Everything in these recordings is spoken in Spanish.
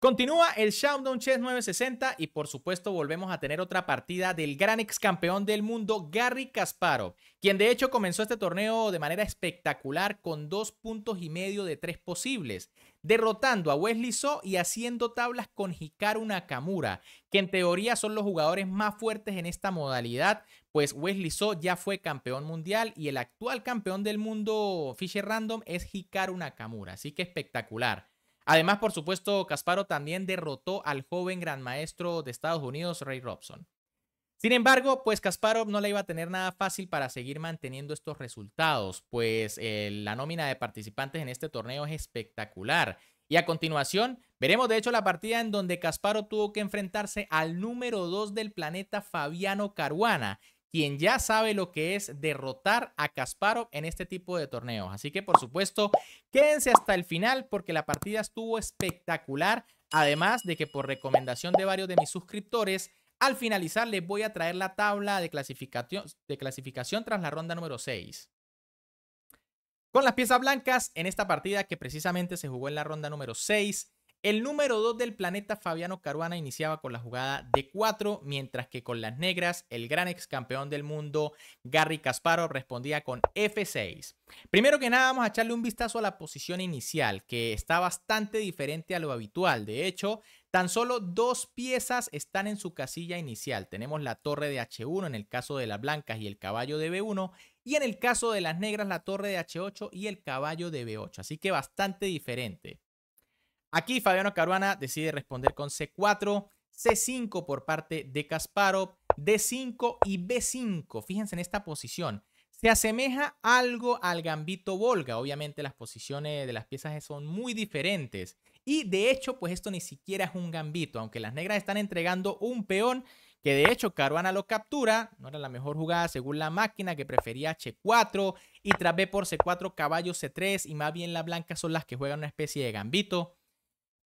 Continúa el showdown Chess 960 y por supuesto volvemos a tener otra partida del gran ex campeón del mundo Gary Kasparov, quien de hecho comenzó este torneo de manera espectacular con dos puntos y medio de tres posibles, derrotando a Wesley So y haciendo tablas con Hikaru Nakamura, que en teoría son los jugadores más fuertes en esta modalidad, pues Wesley So ya fue campeón mundial y el actual campeón del mundo Fisher Random es Hikaru Nakamura, así que espectacular. Además, por supuesto, Casparo también derrotó al joven gran maestro de Estados Unidos, Ray Robson. Sin embargo, pues Kasparov no le iba a tener nada fácil para seguir manteniendo estos resultados, pues eh, la nómina de participantes en este torneo es espectacular. Y a continuación, veremos de hecho la partida en donde Casparo tuvo que enfrentarse al número 2 del planeta Fabiano Caruana, quien ya sabe lo que es derrotar a Kasparov en este tipo de torneos. Así que por supuesto, quédense hasta el final porque la partida estuvo espectacular. Además de que por recomendación de varios de mis suscriptores, al finalizar les voy a traer la tabla de clasificación, de clasificación tras la ronda número 6. Con las piezas blancas en esta partida que precisamente se jugó en la ronda número 6, el número 2 del planeta, Fabiano Caruana, iniciaba con la jugada de 4, mientras que con las negras, el gran ex campeón del mundo, Gary Kasparov, respondía con F6. Primero que nada, vamos a echarle un vistazo a la posición inicial, que está bastante diferente a lo habitual. De hecho, tan solo dos piezas están en su casilla inicial. Tenemos la torre de H1 en el caso de las blancas y el caballo de B1, y en el caso de las negras, la torre de H8 y el caballo de B8. Así que bastante diferente. Aquí Fabiano Caruana decide responder con C4, C5 por parte de Kasparov, D5 y B5. Fíjense en esta posición. Se asemeja algo al gambito Volga. Obviamente las posiciones de las piezas son muy diferentes. Y de hecho, pues esto ni siquiera es un gambito, aunque las negras están entregando un peón que de hecho Caruana lo captura, no era la mejor jugada según la máquina que prefería H4 y tras B por C4 caballo C3 y más bien la blanca son las que juegan una especie de gambito.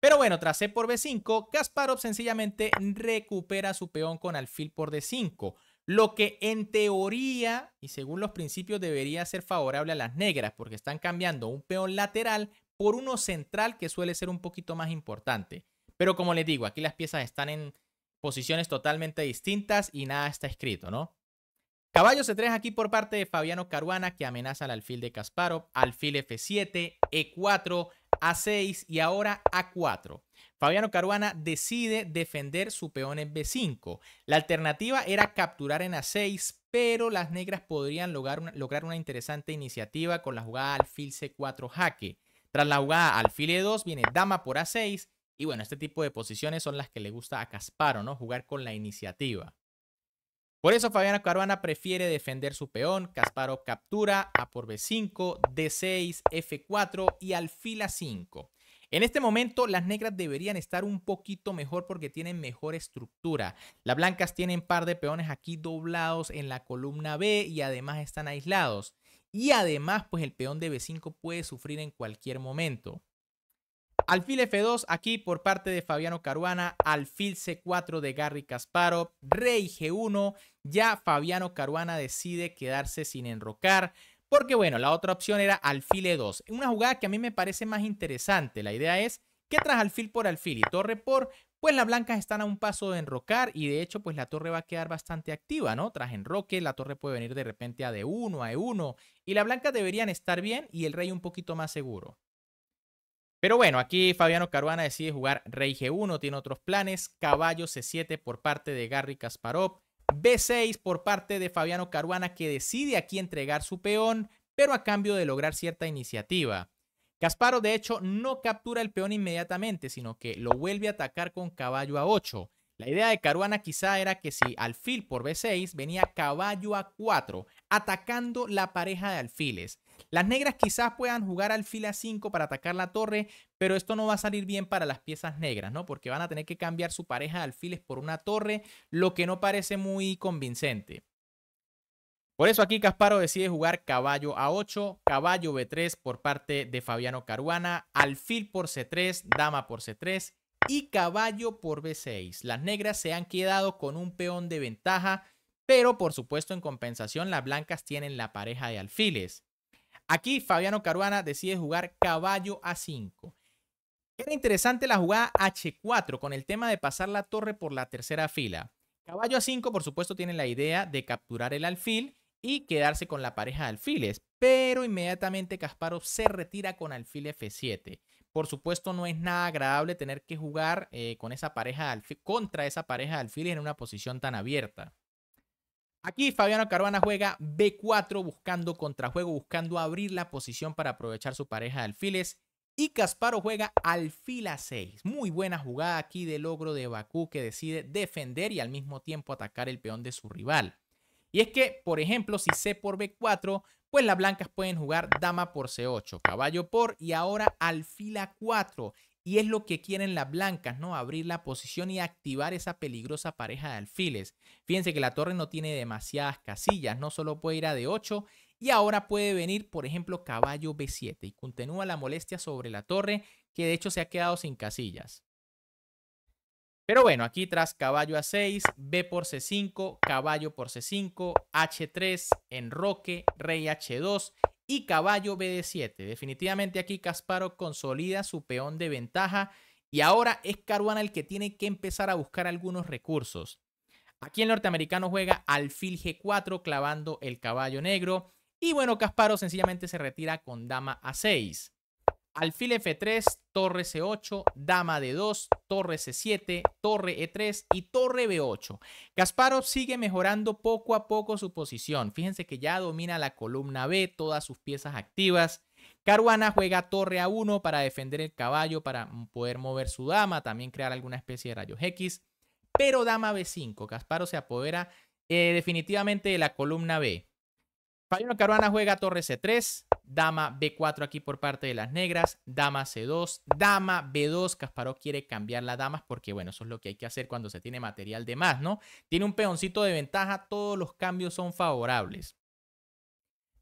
Pero bueno, tras C por B5, Kasparov sencillamente recupera su peón con alfil por D5, lo que en teoría y según los principios debería ser favorable a las negras, porque están cambiando un peón lateral por uno central que suele ser un poquito más importante. Pero como les digo, aquí las piezas están en posiciones totalmente distintas y nada está escrito, ¿no? Caballo c 3 aquí por parte de Fabiano Caruana que amenaza al alfil de Kasparov, alfil F7, E4, A6 y ahora A4. Fabiano Caruana decide defender su peón en B5. La alternativa era capturar en A6, pero las negras podrían lograr una, interesante iniciativa con la jugada alfil C4 jaque. Tras la jugada alfil E2 viene dama por A6 y bueno, este tipo de posiciones son las que le gusta a Casparo, ¿no? Jugar con la iniciativa. Por eso Fabiana Caruana prefiere defender su peón. Casparo captura a por B5, D6, F4 y alfil A5. En este momento las negras deberían estar un poquito mejor porque tienen mejor estructura. Las blancas tienen par de peones aquí doblados en la columna B y además están aislados. Y además pues el peón de B5 puede sufrir en cualquier momento. Alfil F2 aquí por parte de Fabiano Caruana, alfil C4 de Garry Kasparov, rey G1, ya Fabiano Caruana decide quedarse sin enrocar, porque bueno, la otra opción era alfil E2, una jugada que a mí me parece más interesante, la idea es que tras alfil por alfil y torre por, pues las blancas están a un paso de enrocar y de hecho pues la torre va a quedar bastante activa, ¿no? Tras enroque la torre puede venir de repente a D1, a E1 y las blancas deberían estar bien y el rey un poquito más seguro. Pero bueno, aquí Fabiano Caruana decide jugar Rey G1, tiene otros planes. Caballo C7 por parte de Garry Kasparov. B6 por parte de Fabiano Caruana que decide aquí entregar su peón, pero a cambio de lograr cierta iniciativa. Kasparov de hecho no captura el peón inmediatamente, sino que lo vuelve a atacar con caballo A8. La idea de Caruana quizá era que si alfil por B6 venía caballo A4, atacando la pareja de alfiles. Las negras quizás puedan jugar alfil a 5 para atacar la torre, pero esto no va a salir bien para las piezas negras, ¿no? Porque van a tener que cambiar su pareja de alfiles por una torre, lo que no parece muy convincente. Por eso aquí Casparo decide jugar caballo a 8, caballo b3 por parte de Fabiano Caruana, alfil por c3, dama por c3 y caballo por b6. Las negras se han quedado con un peón de ventaja, pero por supuesto en compensación las blancas tienen la pareja de alfiles. Aquí Fabiano Caruana decide jugar caballo a 5. Era interesante la jugada H4 con el tema de pasar la torre por la tercera fila. Caballo a 5, por supuesto, tiene la idea de capturar el alfil y quedarse con la pareja de alfiles, pero inmediatamente Kasparov se retira con alfil F7. Por supuesto, no es nada agradable tener que jugar eh, con esa pareja contra esa pareja de alfiles en una posición tan abierta. Aquí Fabiano Caruana juega B4 buscando contrajuego, buscando abrir la posición para aprovechar su pareja de alfiles. Y Casparo juega alfil a 6. Muy buena jugada aquí de logro de Bakú que decide defender y al mismo tiempo atacar el peón de su rival. Y es que, por ejemplo, si C por B4, pues las blancas pueden jugar dama por C8, caballo por y ahora alfil a 4. Y es lo que quieren las blancas, ¿no? Abrir la posición y activar esa peligrosa pareja de alfiles. Fíjense que la torre no tiene demasiadas casillas, no solo puede ir a D8 y ahora puede venir, por ejemplo, caballo B7 y continúa la molestia sobre la torre que de hecho se ha quedado sin casillas. Pero bueno, aquí tras caballo A6, B por C5, caballo por C5, H3, enroque, rey H2 y caballo BD7. Definitivamente aquí Casparo consolida su peón de ventaja y ahora es Caruana el que tiene que empezar a buscar algunos recursos. Aquí el norteamericano juega alfil G4 clavando el caballo negro y bueno, Casparo sencillamente se retira con dama A6. Alfil F3, torre C8, dama D2, torre C7, torre E3 y torre B8. Kasparov sigue mejorando poco a poco su posición. Fíjense que ya domina la columna B, todas sus piezas activas. Caruana juega torre A1 para defender el caballo, para poder mover su dama, también crear alguna especie de rayos X. Pero dama B5, Casparo se apodera eh, definitivamente de la columna B. Fabiano Caruana juega torre C3, dama B4 aquí por parte de las negras, dama C2, dama B2. Casparó quiere cambiar las damas porque, bueno, eso es lo que hay que hacer cuando se tiene material de más, ¿no? Tiene un peoncito de ventaja, todos los cambios son favorables.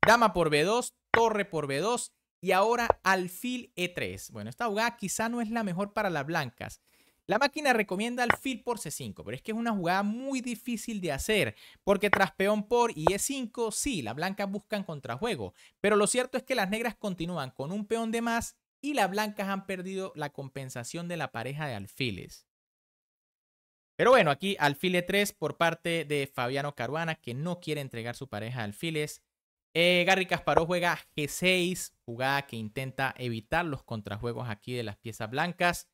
Dama por B2, torre por B2 y ahora alfil E3. Bueno, esta jugada quizá no es la mejor para las blancas. La máquina recomienda alfil por C5, pero es que es una jugada muy difícil de hacer, porque tras peón por y E5, sí, las blancas buscan contrajuego, pero lo cierto es que las negras continúan con un peón de más y las blancas han perdido la compensación de la pareja de alfiles. Pero bueno, aquí alfil E3 por parte de Fabiano Caruana, que no quiere entregar su pareja de alfiles. Eh, Gary juega G6, jugada que intenta evitar los contrajuegos aquí de las piezas blancas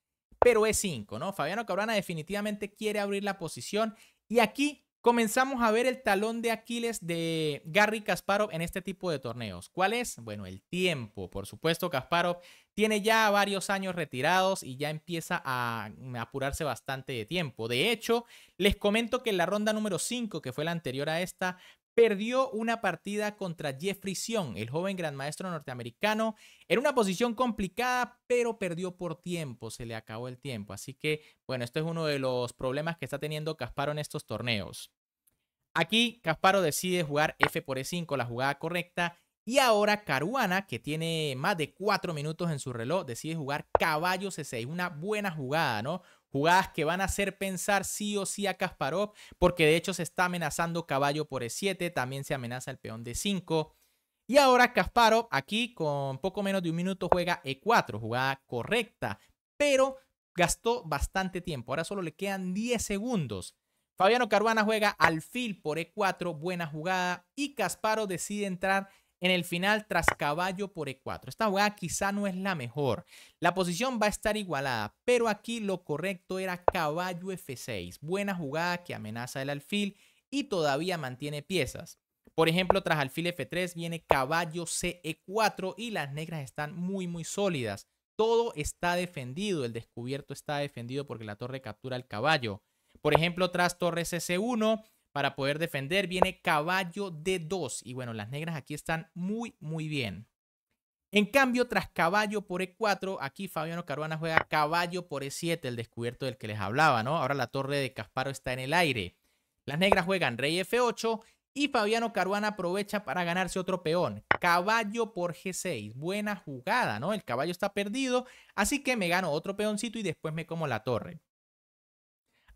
pero es 5 ¿no? Fabiano Cabrana definitivamente quiere abrir la posición y aquí comenzamos a ver el talón de Aquiles de Gary Kasparov en este tipo de torneos. ¿Cuál es? Bueno, el tiempo. Por supuesto, Kasparov tiene ya varios años retirados y ya empieza a apurarse bastante de tiempo. De hecho, les comento que en la ronda número 5, que fue la anterior a esta, perdió una partida contra Jeffrey Sion, el joven gran maestro norteamericano, en una posición complicada, pero perdió por tiempo, se le acabó el tiempo. Así que, bueno, esto es uno de los problemas que está teniendo Casparo en estos torneos. Aquí Casparo decide jugar F por E5, la jugada correcta. Y ahora Caruana, que tiene más de 4 minutos en su reloj, decide jugar caballo C6. Una buena jugada, ¿no? Jugadas que van a hacer pensar sí o sí a Kasparov, porque de hecho se está amenazando caballo por E7, también se amenaza el peón de 5. Y ahora Kasparov aquí con poco menos de un minuto juega E4, jugada correcta, pero gastó bastante tiempo. Ahora solo le quedan 10 segundos. Fabiano Caruana juega alfil por E4, buena jugada, y Kasparov decide entrar en el final tras caballo por E4. Esta jugada quizá no es la mejor. La posición va a estar igualada, pero aquí lo correcto era caballo F6. Buena jugada que amenaza el alfil y todavía mantiene piezas. Por ejemplo, tras alfil F3 viene caballo CE4 y las negras están muy muy sólidas. Todo está defendido, el descubierto está defendido porque la torre captura el caballo. Por ejemplo, tras torre CC1 para poder defender. Viene caballo de 2 y bueno, las negras aquí están muy, muy bien. En cambio, tras caballo por E4, aquí Fabiano Caruana juega caballo por E7, el descubierto del que les hablaba, ¿no? Ahora la torre de Casparo está en el aire. Las negras juegan rey F8 y Fabiano Caruana aprovecha para ganarse otro peón. Caballo por G6. Buena jugada, ¿no? El caballo está perdido, así que me gano otro peoncito y después me como la torre.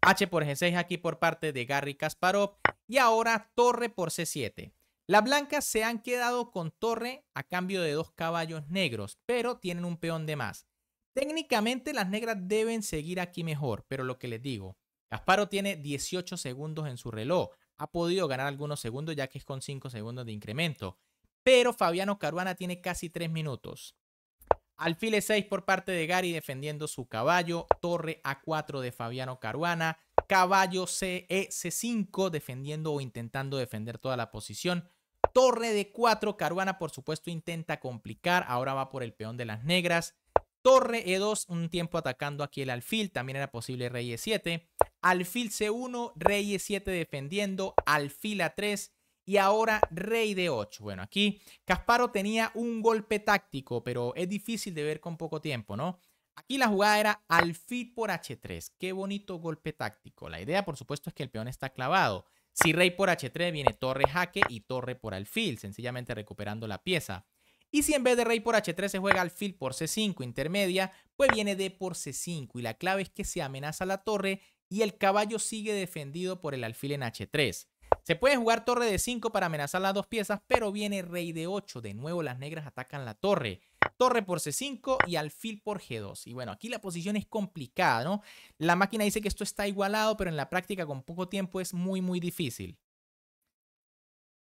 H por G6 aquí por parte de Gary Kasparov y ahora torre por C7. Las blancas se han quedado con torre a cambio de dos caballos negros, pero tienen un peón de más. Técnicamente las negras deben seguir aquí mejor, pero lo que les digo, Kasparov tiene 18 segundos en su reloj. Ha podido ganar algunos segundos ya que es con 5 segundos de incremento. Pero Fabiano Caruana tiene casi 3 minutos. Alfil E6 por parte de Gary defendiendo su caballo. Torre A4 de Fabiano Caruana. Caballo C, 5 e defendiendo o intentando defender toda la posición. Torre d 4, Caruana por supuesto intenta complicar, ahora va por el peón de las negras. Torre E2, un tiempo atacando aquí el alfil, también era posible rey E7. Alfil C1, rey E7 defendiendo, alfil A3, y ahora rey de 8. Bueno, aquí Casparo tenía un golpe táctico, pero es difícil de ver con poco tiempo, ¿no? Aquí la jugada era alfil por h3. Qué bonito golpe táctico. La idea, por supuesto, es que el peón está clavado. Si rey por h3 viene torre jaque y torre por alfil, sencillamente recuperando la pieza. Y si en vez de rey por h3 se juega alfil por c5 intermedia, pues viene d por c5 y la clave es que se amenaza la torre y el caballo sigue defendido por el alfil en h3. Se puede jugar torre de 5 para amenazar las dos piezas, pero viene rey de 8. De nuevo las negras atacan la torre. Torre por C5 y alfil por G2. Y bueno, aquí la posición es complicada, ¿no? La máquina dice que esto está igualado, pero en la práctica con poco tiempo es muy, muy difícil.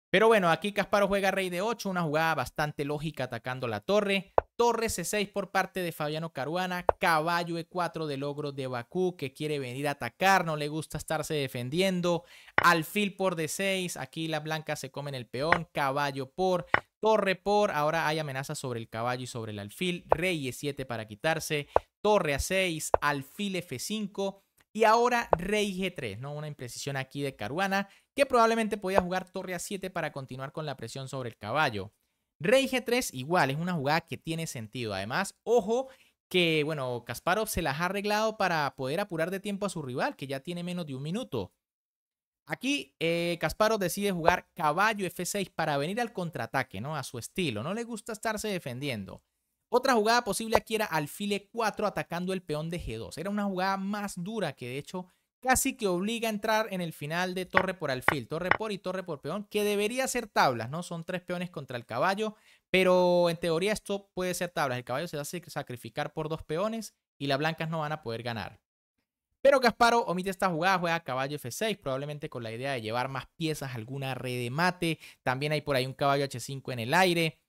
Pero bueno, aquí Casparo juega rey de 8, una jugada bastante lógica atacando la torre. Torre C6 e por parte de Fabiano Caruana, caballo E4 de logro de Bakú que quiere venir a atacar, no le gusta estarse defendiendo, alfil por D6, aquí la blanca se comen el peón, caballo por, torre por, ahora hay amenazas sobre el caballo y sobre el alfil, rey E7 para quitarse, torre A6, alfil F5 y ahora rey G3, ¿no? Una imprecisión aquí de Caruana que probablemente podía jugar torre A7 para continuar con la presión sobre el caballo. E Rey G3 igual, es una jugada que tiene sentido. Además, ojo que, bueno, Kasparov se las ha arreglado para poder apurar de tiempo a su rival, que ya tiene menos de un minuto. Aquí eh, Kasparov decide jugar caballo F6 para venir al contraataque, ¿no? A su estilo. No le gusta estarse defendiendo. Otra jugada posible aquí era alfil E4 atacando el peón de G2. Era una jugada más dura que de hecho casi que obliga a entrar en el final de torre por alfil, torre por y torre por peón, que debería ser tablas, ¿no? Son tres peones contra el caballo, pero en teoría esto puede ser tablas. El caballo se hace sacrificar por dos peones y las blancas no van a poder ganar. Pero Gasparo omite esta jugada, juega caballo F6, probablemente con la idea de llevar más piezas, alguna red de mate. También hay por ahí un caballo H5 en el aire.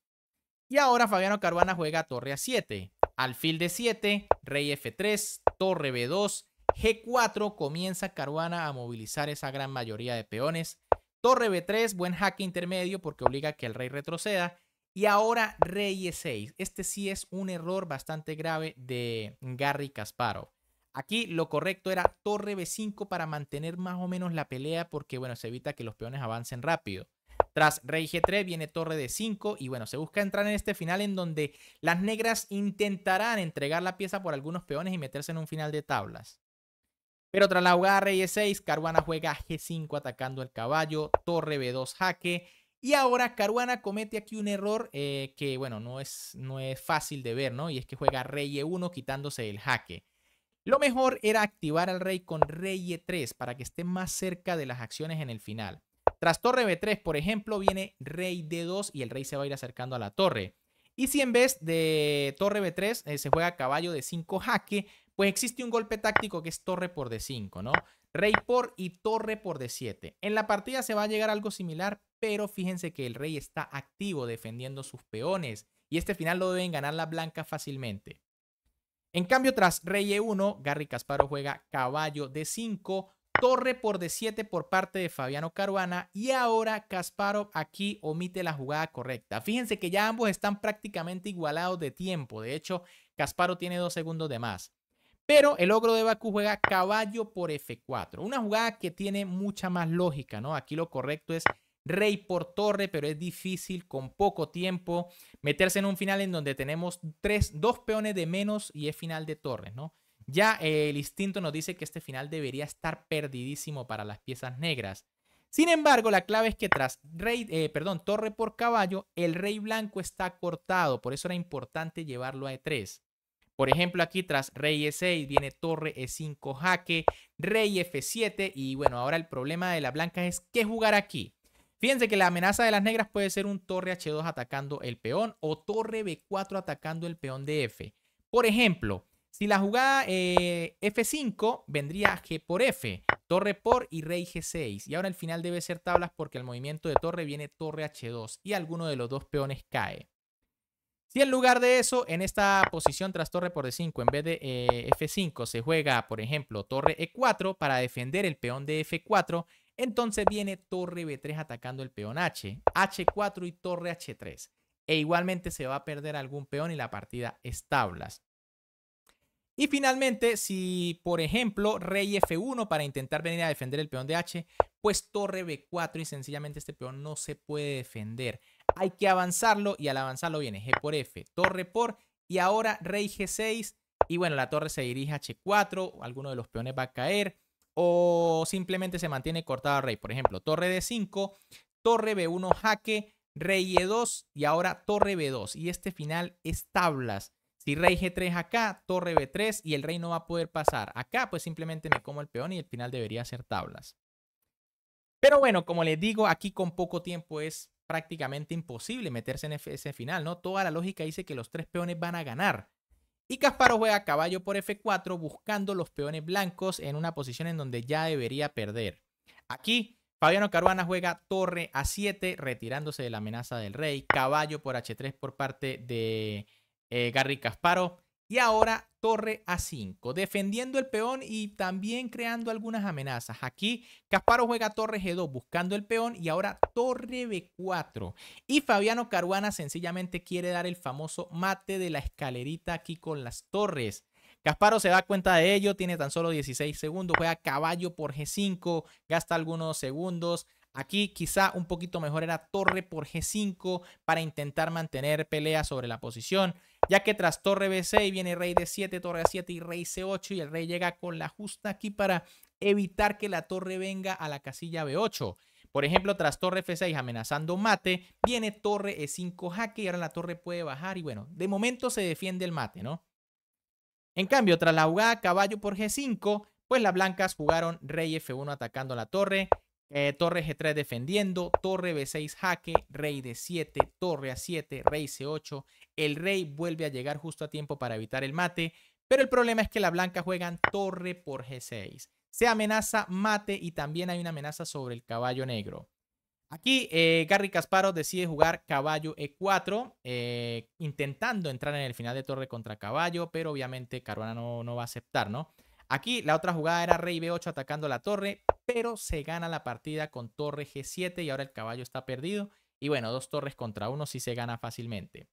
Y ahora Fabiano Caruana juega torre A7, alfil de 7, rey F3, torre B2, G4 comienza Caruana a movilizar esa gran mayoría de peones. Torre B3, buen jaque intermedio porque obliga a que el rey retroceda. Y ahora rey E6. Este sí es un error bastante grave de Garry Kasparov. Aquí lo correcto era torre B5 para mantener más o menos la pelea porque bueno, se evita que los peones avancen rápido. Tras rey G3 viene torre D5 y bueno, se busca entrar en este final en donde las negras intentarán entregar la pieza por algunos peones y meterse en un final de tablas. Pero tras la jugada rey E6, Caruana juega G5 atacando el caballo, torre B2 jaque. Y ahora Caruana comete aquí un error eh, que, bueno, no es, no es fácil de ver, ¿no? Y es que juega rey E1 quitándose el jaque. Lo mejor era activar al rey con rey E3 para que esté más cerca de las acciones en el final. Tras torre B3, por ejemplo, viene rey D2 y el rey se va a ir acercando a la torre. Y si en vez de torre B3 eh, se juega caballo de 5 jaque, pues existe un golpe táctico que es torre por d5, ¿no? Rey por y torre por d7. En la partida se va a llegar algo similar, pero fíjense que el rey está activo defendiendo sus peones y este final lo deben ganar la blanca fácilmente. En cambio, tras rey e1, Garry Casparo juega caballo d5, torre por d7 por parte de Fabiano Caruana y ahora Casparo aquí omite la jugada correcta. Fíjense que ya ambos están prácticamente igualados de tiempo, de hecho Casparo tiene dos segundos de más. Pero el ogro de Baku juega caballo por F4. Una jugada que tiene mucha más lógica, ¿no? Aquí lo correcto es rey por torre, pero es difícil con poco tiempo meterse en un final en donde tenemos tres, dos peones de menos y es final de torres, ¿no? Ya eh, el instinto nos dice que este final debería estar perdidísimo para las piezas negras. Sin embargo, la clave es que tras rey, eh, perdón, torre por caballo, el rey blanco está cortado, por eso era importante llevarlo a E3. Por ejemplo, aquí tras rey e6 viene torre e5 jaque, rey f7 y bueno, ahora el problema de la blanca es qué jugar aquí. Fíjense que la amenaza de las negras puede ser un torre h2 atacando el peón o torre b4 atacando el peón de f. Por ejemplo, si la jugada eh, f5 vendría g por f, torre por y rey g6. Y ahora el final debe ser tablas porque el movimiento de torre viene torre h2 y alguno de los dos peones cae. Si en lugar de eso, en esta posición tras torre por D5, en vez de eh, F5, se juega, por ejemplo, torre E4 para defender el peón de F4, entonces viene torre B3 atacando el peón H, H4 y torre H3. E igualmente se va a perder algún peón y la partida es tablas. Y finalmente, si por ejemplo rey F1 para intentar venir a defender el peón de H, pues torre B4 y sencillamente este peón no se puede defender hay que avanzarlo y al avanzarlo viene G por F, torre por y ahora rey G6 y bueno, la torre se dirige a H4, alguno de los peones va a caer o simplemente se mantiene cortado rey. Por ejemplo, torre D5, torre B1 jaque, rey E2 y ahora torre B2 y este final es tablas. Si rey G3 acá, torre B3 y el rey no va a poder pasar. Acá pues simplemente me como el peón y el final debería ser tablas. Pero bueno, como les digo, aquí con poco tiempo es prácticamente imposible meterse en ese final, ¿no? Toda la lógica dice que los tres peones van a ganar. Y Casparo juega caballo por F4 buscando los peones blancos en una posición en donde ya debería perder. Aquí Fabiano Caruana juega torre a 7 retirándose de la amenaza del rey, caballo por H3 por parte de eh, Casparo y ahora torre a 5, defendiendo el peón y también creando algunas amenazas. Aquí Casparo juega torre G2 buscando el peón y ahora torre B4. Y Fabiano Caruana sencillamente quiere dar el famoso mate de la escalerita aquí con las torres. Casparo se da cuenta de ello, tiene tan solo 16 segundos, juega caballo por G5, gasta algunos segundos. Aquí quizá un poquito mejor era torre por G5 para intentar mantener pelea sobre la posición ya que tras torre b6 viene rey d7, torre a7 y rey c8 y el rey llega con la justa aquí para evitar que la torre venga a la casilla b8. Por ejemplo, tras torre F6 amenazando mate, viene torre E5 jaque y ahora la torre puede bajar y bueno, de momento se defiende el mate, ¿no? En cambio, tras la jugada caballo por G5, pues las blancas jugaron rey F1 atacando la torre, eh, torre G3 defendiendo, torre B6 jaque, rey D7, torre A7, rey C8. El rey vuelve a llegar justo a tiempo para evitar el mate, pero el problema es que la blanca juegan torre por G6. Se amenaza mate y también hay una amenaza sobre el caballo negro. Aquí eh, Gary Kasparov decide jugar caballo E4, eh, intentando entrar en el final de torre contra caballo, pero obviamente Caruana no, no va a aceptar, ¿no? Aquí la otra jugada era rey B8 atacando la torre, pero se gana la partida con torre G7 y ahora el caballo está perdido. Y bueno, dos torres contra uno sí se gana fácilmente.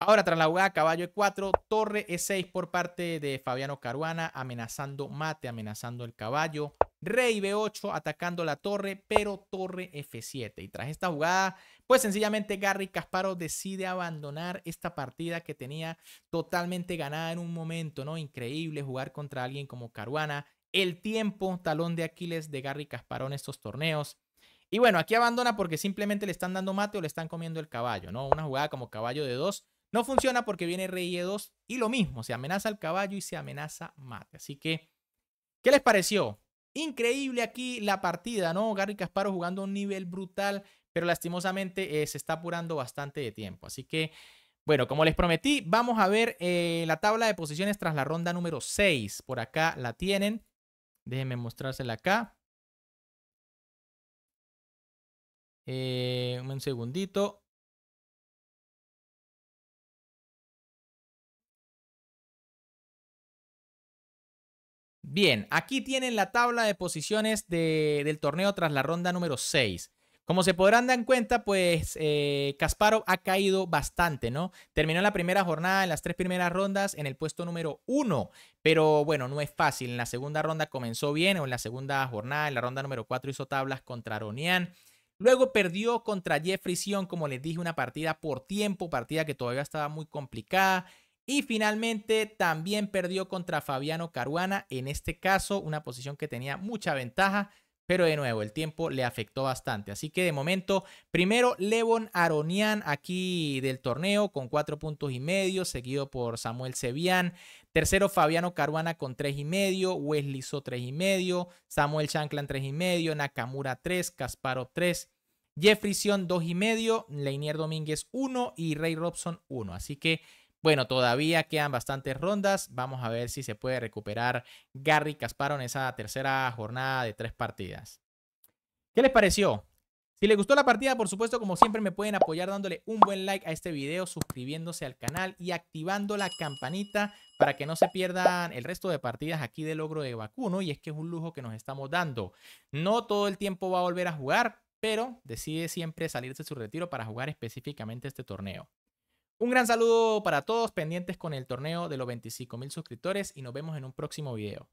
Ahora tras la jugada caballo E4, torre E6 por parte de Fabiano Caruana, amenazando mate, amenazando el caballo. Rey B8 atacando la torre, pero torre F7. Y tras esta jugada, pues sencillamente Garry Kasparov decide abandonar esta partida que tenía totalmente ganada en un momento, ¿no? Increíble jugar contra alguien como Caruana, el tiempo, talón de Aquiles de Gary en estos torneos. Y bueno, aquí abandona porque simplemente le están dando mate o le están comiendo el caballo, ¿no? Una jugada como caballo de dos no funciona porque viene rey de 2 y lo mismo, se amenaza el caballo y se amenaza mate. Así que, ¿qué les pareció? Increíble aquí la partida, ¿no? Garry Casparo jugando a un nivel brutal, pero lastimosamente eh, se está apurando bastante de tiempo. Así que, bueno, como les prometí, vamos a ver eh, la tabla de posiciones tras la ronda número 6. Por acá la tienen. Déjenme mostrársela acá. Eh, un segundito. Bien, aquí tienen la tabla de posiciones del torneo tras la ronda número 6. Como se podrán dar cuenta, pues Casparo eh, Kasparov ha caído bastante, ¿no? Terminó la primera jornada en las tres primeras rondas en el puesto número uno, pero bueno, no es fácil. En la segunda ronda comenzó bien, o en la segunda jornada, en la ronda número cuatro hizo tablas contra Aronian. Luego perdió contra Jeffrey Sion, como les dije, una partida por tiempo, partida que todavía estaba muy complicada. Y finalmente también perdió contra Fabiano Caruana, en este caso una posición que tenía mucha ventaja. Pero de nuevo, el tiempo le afectó bastante. Así que de momento, primero Levon Aronian aquí del torneo con cuatro puntos y medio, seguido por Samuel Sevian. Tercero, Fabiano Caruana con tres y medio, Wesley So tres y medio, Samuel Shankland tres y medio, Nakamura tres. Casparo tres. Jeff Sion dos y medio, Leinier Domínguez uno. y Ray Robson uno. Así que bueno, todavía quedan bastantes rondas. Vamos a ver si se puede recuperar Gary Casparo en esa tercera jornada de tres partidas. ¿Qué les pareció? Si les gustó la partida, por supuesto, como siempre, me pueden apoyar dándole un buen like a este video, suscribiéndose al canal y activando la campanita para que no se pierdan el resto de partidas aquí de logro de vacuno. Y es que es un lujo que nos estamos dando. No todo el tiempo va a volver a jugar, pero decide siempre salirse de su retiro para jugar específicamente este torneo. Un gran saludo para todos pendientes con el torneo de los 25.000 mil suscriptores y nos vemos en un próximo video.